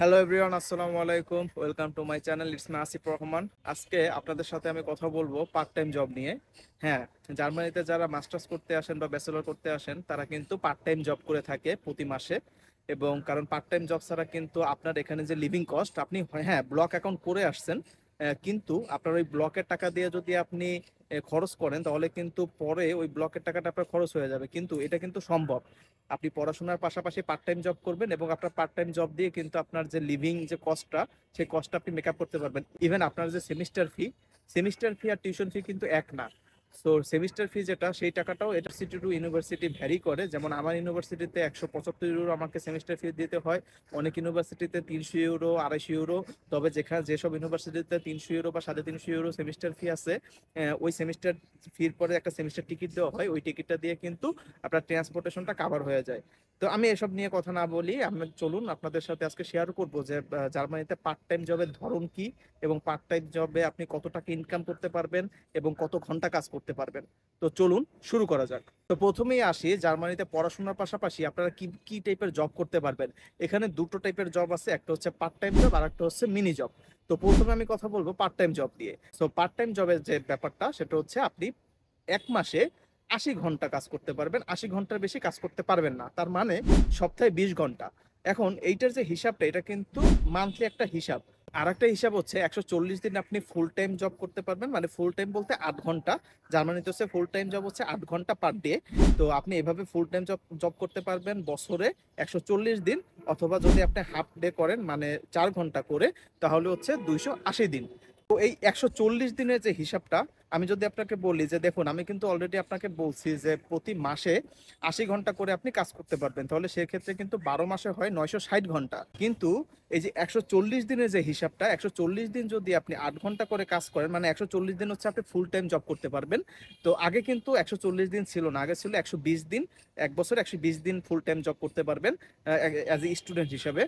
hello everyone আসসালামু আলাইকুম welcome to my channel it's my Asif Rahman আজকে আপনাদের সাথে আমি কথা বলবো পার্ট টাইম জব নিয়ে হ্যাঁ জার্মানিতে যারা মাস্টার্স করতে আসেন বা ব্যাচেলর করতে আসেন তারা কিন্তু পার্ট টাইম জব করে থাকে প্রতি মাসে এবং কারণ পার্ট টাইম জব ছাড়া কিন্তু আপনার এখানে যে লিভিং কস্ট আপনি হ্যাঁ ব্লক অ্যাকাউন্ট করে আসছেন কিন্তু আপনার ওই ব্লকের টাকা দিয়ে যদি আপনি খরচ করেন তাহলে কিন্তু পরে ওই ব্লকের টাকাটা আপনার খরচ হয়ে যাবে কিন্তু এটা কিন্তু সম্ভব আপনি পড়াশোনার পাশাপাশি পার্ট টাইম জব করবেন এবং আপনার পার্ট টাইম জব দিয়ে কিন্তু আপনার যে লিভিং যে কস্টটা সেই কস্টটা আপনি মেকআপ করতে পারবেন ইভেন আপনার যে সেমিস্টার ফি সেমিস্টার ফি আর টিউশন ফি কিন্তু এক না সো সেমিস্টার ফি যেটা সেই টাকাটাও ইউনিভার্সিটি টু ইউনিভার্সিটি ভ্যারি করে যেমন আমার ইউনিভার্সিটিতে একশো পঁচাত্তর ইউরো আমাকে সেমিস্টার ফি দিতে হয় অনেক ইউনিভার্সিটিতে তিনশো ইউরো আড়াইশো ইউরো তবে যেখানে যেসব ইউনিভার্সিটিতে তিনশো ইউরো বা সাড়ে তিনশো ইউরো সেমিস্টার ফি আছে ওই সেমিস্টার ফির পরে একটা সেমিস্টার টিকিট দেওয়া হয় ওই টিকিটটা দিয়ে কিন্তু আপনার ট্রান্সপোর্টেশনটা কাভার হয়ে যায় তো আমি এসব নিয়ে কথা না বলি আমি চলুন আপনাদের সাথে আজকে শেয়ার করব যে জার্মানিতে পার্ট টাইম জবের ধরন কি এবং পার্ট টাইম জবে আপনি কত টাকা ইনকাম করতে পারবেন এবং কত ঘন্টা কাজ করতে করতে পারবেন তো চলুন শুরু করা যাক তো প্রথমেই আসি জার্মানিতে পড়াশোনার পাশাপাশি আপনারা কি কি টাইপের জব করতে পারবেন এখানে দুটো টাইপের জব আছে একটা হচ্ছে পার্ট টাইম জব আর একটা হচ্ছে মিনি জব তো প্রথমে আমি কথা বলবো পার্ট টাইম জব দিয়ে তো পার্ট টাইম জবের যে ব্যাপারটা সেটা হচ্ছে আপনি এক মাসে আশি ঘন্টা কাজ করতে পারবেন আশি ঘন্টার বেশি কাজ করতে পারবেন না তার মানে সপ্তাহে বিশ ঘন্টা এখন এইটার যে হিসাবটা এটা কিন্তু মান্থলি একটা হিসাব আরেকটা হিসাব হচ্ছে একশো চল্লিশ দিন আপনি ফুল টাইম জব করতে পারবেন মানে ফুল টাইম বলতে আট ঘন্টা জার্মানিতে হচ্ছে ফুল টাইম জব হচ্ছে আট ঘন্টা পার ডে তো আপনি এভাবে ফুল টাইম জব জব করতে পারবেন বছরে একশো চল্লিশ দিন অথবা যদি আপনি হাফ ডে করেন মানে চার ঘন্টা করে তাহলে হচ্ছে দুইশো আশি দিন তো এই একশো চল্লিশ দিনের যে হিসাবটা আমি যদি আপনাকে বলি যে দেখুন আমি কিন্তু অলরেডি আপনাকে বলছি যে প্রতি মাসে আশি ঘন্টা করে আপনি কাজ করতে পারবেন তাহলে সেক্ষেত্রে কিন্তু বারো মাসে হয় নয়শো ষাট ঘন্টা কিন্তু এই যে একশো চল্লিশ দিনের যে হিসাবটা একশো চল্লিশ দিন যদি আপনি আট ঘন্টা করে কাজ করেন মানে একশো চল্লিশ দিন হচ্ছে আপনি ফুল টাইম জব করতে পারবেন তো আগে কিন্তু একশো চল্লিশ দিন ছিল না আগে ছিল একশো বিশ দিন এক বছর একশো বিশ দিন ফুল টাইম জব করতে পারবেন অ্যাজ এ স্টুডেন্ট হিসাবে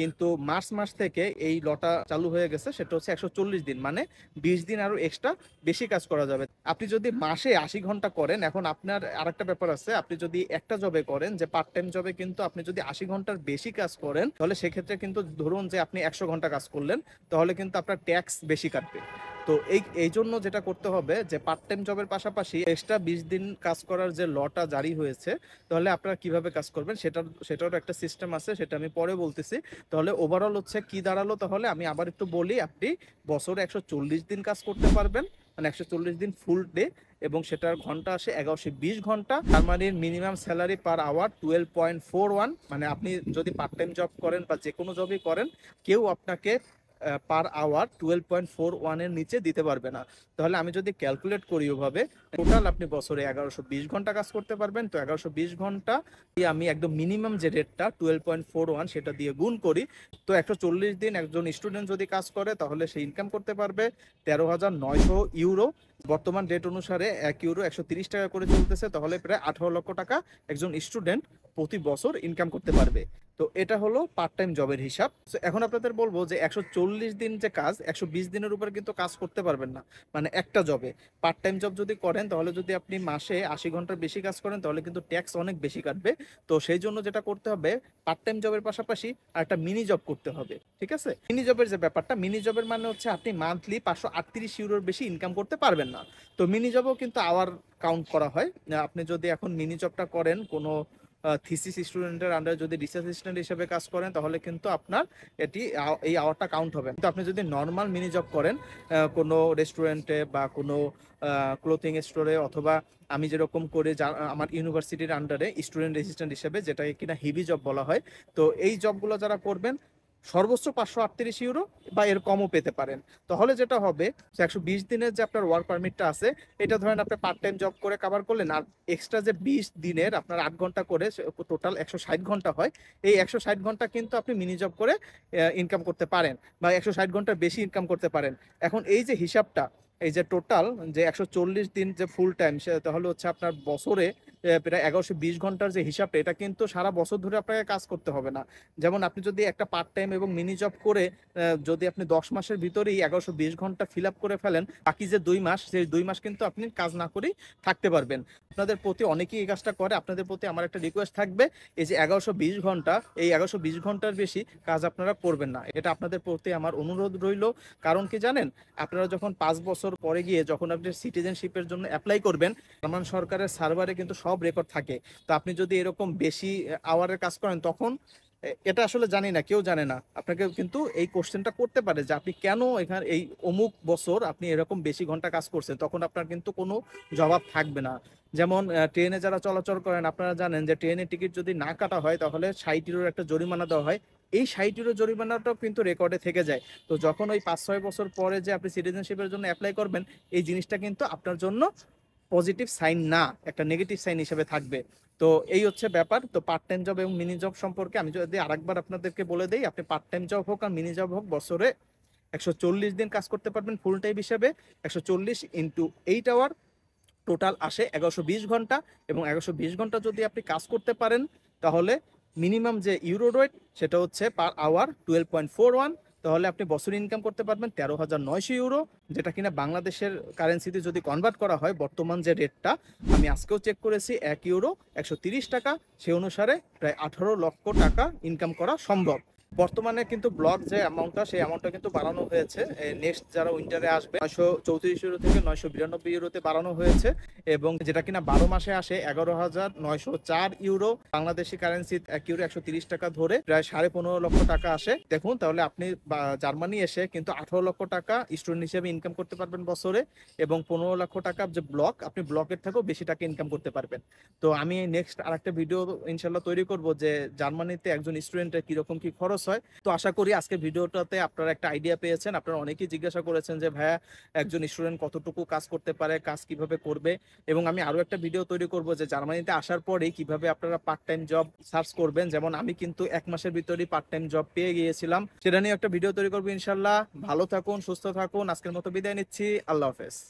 কিন্তু মার্চ মাস থেকে এই লটা চালু হয়ে গেছে সেটা হচ্ছে একশো চল্লিশ দিন মানে বিশ দিন আরও এক্সট্রা বেশি কাজ করা যাবে আপনি যদি মাসে আশি ঘন্টা করেন এখন আপনার আরেকটা ব্যাপার আছে আপনি যদি একটা জবে করেন যে পার্ট টাইম জবে কিন্তু আপনি যদি আশি ঘন্টার বেশি কাজ করেন তাহলে সেক্ষেত্রে কিন্তু ধরুন যে আপনি একশো ঘন্টা কাজ করলেন তাহলে কিন্তু আপনার ট্যাক্স বেশি কাটবে তো এই এই জন্য যেটা করতে হবে যে পার্ট টাইম জবের পাশাপাশি এক্সট্রা বিশ দিন কাজ করার যে লটা জারি হয়েছে তাহলে আপনারা কিভাবে কাজ করবেন সেটার সেটারও একটা সিস্টেম আছে সেটা আমি পরে বলতেছি তাহলে ওভারঅল হচ্ছে কি দাঁড়ালো তাহলে আমি আবার একটু বলি আপনি বছরে একশো দিন কাজ করতে পারবেন মানে একশো দিন ফুল ডে এবং সেটার ঘন্টা আসে এগারোশো বিশ ঘন্টা মানে minimum salary per hour twelve point four one মানে আপনি যদি পার্ট টাইম জব করেন বা যে কোনো জবই করেন কেউ আপনাকে per hour twelve point four ওয়ানের নিচে দিতে পারবে না তাহলে আমি যদি ক্যালকুলেট করি ওভাবে টোটাল আপনি বছরে এগারোশো বিশ ঘন্টা কাজ করতে পারবেন তো এগারোশো বিশ ঘন্টা দিয়ে আমি একদম মিনিমাম যে রেটটা টুয়েলভ পয়েন্ট ফোর ওয়ান সেটা দিয়ে গুণ করি তো একশো চল্লিশ দিন একজন স্টুডেন্ট যদি কাজ করে তাহলে সে ইনকাম করতে পারবে তেরো হাজার নয়শো ইউরো বর্তমান রেট অনুসারে এক ইউরো একশো তিরিশ টাকা করে চলতেছে তাহলে প্রায় আঠারো লক্ষ টাকা একজন স্টুডেন্ট প্রতি বছর ইনকাম করতে পারবে তো এটা হলো পার্ট টাইম জবের হিসাব তো এখন আপনাদের বলবো যে একশো দিন যে কাজ একশো দিনের উপরে কিন্তু কাজ করতে পারবেন না মানে একটা জবে পার্ট টাইম জব যদি করেন তাহলে যদি আপনি মাসে আশি ঘন্টার বেশি কাজ করেন তাহলে কিন্তু ট্যাক্স অনেক বেশি কাটবে তো সেই জন্য যেটা করতে হবে পার্ট টাইম জবের পাশাপাশি আর একটা মিনি জব করতে হবে ঠিক আছে মিনি জবের যে ব্যাপারটা মিনি জবের মানে হচ্ছে আপনি মান্থলি পাঁচশো আটত্রিশ ইউরোর বেশি ইনকাম করতে পারবেন না তো মিনি জবও কিন্তু আওয়ার কাউন্ট করা হয় আপনি যদি এখন মিনি জবটা করেন কোনো থিসিস স্টুডেন্টের আন্ডারে যদি রিসার্চ অ্যাসিস্ট্যান্ট হিসেবে কাজ করেন তাহলে কিন্তু আপনার এটি এই আওয়ারটা কাউন্ট হবে কিন্তু আপনি যদি নর্মাল মিনি জব করেন কোনো রেস্টুরেন্টে বা কোনো ক্লোথিং স্টোরে অথবা আমি যেরকম করে যা আমার ইউনিভার্সিটির আন্ডারে স্টুডেন্ট রেসিস্ট্যান্ট হিসেবে যেটাকে কিনা হেভি জব বলা হয় তো এই জবগুলো যারা করবেন সর্বোচ্চ পাঁচশো আটত্রিশ ইউরো বা এর কমও পেতে পারেন তাহলে যেটা হবে একশো বিশ দিনের যে আপনার ওয়ার্ক পারমিটটা আছে এটা ধরেন আপনি পার্ট টাইম জব করে কাভার করলেন আর এক্সট্রা যে বিশ দিনের আপনার আট ঘন্টা করে টোটাল একশো ষাট ঘন্টা হয় এই একশো ষাট ঘন্টা কিন্তু আপনি মিনি জব করে ইনকাম করতে পারেন বা একশো ষাট ঘন্টার বেশি ইনকাম করতে পারেন এখন এই যে হিসাবটা এই যে টোটাল যে একশো চল্লিশ দিন যে ফুল টাইম সে তাহলে হচ্ছে আপনার বছরে প্রায় এগারোশো বিশ ঘন্টার যে হিসাবটা এটা কিন্তু সারা বছর ধরে আপনাকে কাজ করতে হবে না যেমন আপনি যদি একটা পার্ট টাইম এবং মিনি জব করে যদি আপনি দশ মাসের ভিতরেই এগারোশো বিশ ঘন্টা ফিল আপ করে ফেলেন বাকি যে দুই মাস সেই দুই মাস কিন্তু আপনি কাজ না করেই থাকতে পারবেন আপনাদের প্রতি অনেকেই এই কাজটা করে আপনাদের প্রতি আমার একটা রিকোয়েস্ট থাকবে এই যে এগারোশো বিশ ঘন্টা এই এগারোশো বিশ ঘন্টার বেশি কাজ আপনারা করবেন না এটা আপনাদের প্রতি আমার অনুরোধ রইল কারণ কি জানেন আপনারা যখন পাঁচ বছর পরে গিয়ে যখন আপনি সিটিজেনশিপের জন্য অ্যাপ্লাই করবেন জার্মান সরকারের সার্ভারে কিন্তু সব সব রেকর্ড থাকে তো আপনি যদি এরকম বেশি আওয়ারের কাজ করেন তখন এটা আসলে জানি না কেউ জানে না আপনাকে কিন্তু এই কোশ্চেনটা করতে পারে যে আপনি কেন এখানে এই অমুক বছর আপনি এরকম বেশি ঘন্টা কাজ করছেন তখন আপনার কিন্তু কোনো জবাব থাকবে না যেমন ট্রেনে যারা চলাচল করেন আপনারা জানেন যে ট্রেনের টিকিট যদি না কাটা হয় তাহলে সাইটিরও একটা জরিমানা দেওয়া হয় এই সাইটিরও জরিমানাটাও কিন্তু রেকর্ডে থেকে যায় তো যখন ওই পাঁচ ছয় বছর পরে যে আপনি সিটিজেনশিপের জন্য অ্যাপ্লাই করবেন এই জিনিসটা কিন্তু আপনার জন্য পজিটিভ সাইন না একটা নেগেটিভ সাইন হিসেবে থাকবে তো এই হচ্ছে ব্যাপার তো পার্ট টাইম জব এবং মিনি জব সম্পর্কে আমি যদি আরেকবার আপনাদেরকে বলে দিই আপনি পার্ট টাইম জব হোক আর মিনি জব হোক বছরে একশো চল্লিশ দিন কাজ করতে পারবেন ফুল টাইম হিসেবে একশো চল্লিশ ইন্টু এইট আওয়ার টোটাল আসে এগারোশো বিশ ঘন্টা এবং এগারোশো বিশ ঘন্টা যদি আপনি কাজ করতে পারেন তাহলে মিনিমাম যে ইউরো সেটা হচ্ছে per hour twelve point four one তাহলে আপনি বছর ইনকাম করতে পারবেন তেরো হাজার নয়শো ইউরো যেটা কিনা বাংলাদেশের কারেন্সিতে যদি কনভার্ট করা হয় বর্তমান যে রেটটা আমি আজকেও চেক করেছি এক ইউরো একশো টাকা সে অনুসারে প্রায় আঠারো লক্ষ টাকা ইনকাম করা সম্ভব বর্তমানে কিন্তু ব্লক যে অ্যামাউন্টটা সেই অ্যামাউন্টটা কিন্তু বাড়ানো হয়েছে নেক্সট যারা উইন্টারে আসবে নয়শো চৌত্রিশ ইউরো থেকে নয়শো বিরানব্বই ইউরোতে বাড়ানো হয়েছে এবং যেটা কিনা বারো মাসে আসে এগারো হাজার নয়শো চার ইউরো বাংলাদেশি কারেন্সি এক ইউরো একশো তিরিশ টাকা ধরে প্রায় সাড়ে পনেরো লক্ষ টাকা আসে দেখুন তাহলে আপনি জার্মানি এসে কিন্তু আঠারো লক্ষ টাকা স্টুডেন্ট হিসেবে ইনকাম করতে পারবেন বছরে এবং পনেরো লক্ষ টাকা যে ব্লক আপনি ব্লকের থেকেও বেশি টাকা ইনকাম করতে পারবেন তো আমি নেক্সট আরেকটা ভিডিও ইনশাল্লাহ তৈরি করব যে জার্মানিতে একজন স্টুডেন্টের কিরকম কি খরচ হয় তো আশা করি আজকে ভিডিওটাতে আপনারা একটা আইডিয়া পেয়েছেন আপনারা অনেকেই জিজ্ঞাসা করেছেন যে ভাইয়া একজন স্টুডেন্ট কতটুকু কাজ করতে পারে কাজ কিভাবে করবে এবং আমি আরও একটা ভিডিও তৈরি করব যে জার্মানিতে আসার পরে কিভাবে আপনারা পার্ট টাইম জব সার্চ করবেন যেমন আমি কিন্তু এক মাসের ভিতরেই পার্ট টাইম জব পেয়ে গিয়েছিলাম সেটা নিয়ে একটা ভিডিও তৈরি করবো ইনশাল্লাহ ভালো থাকুন সুস্থ থাকুন আজকের মতো বিদায় নিচ্ছি আল্লাহ হাফেজ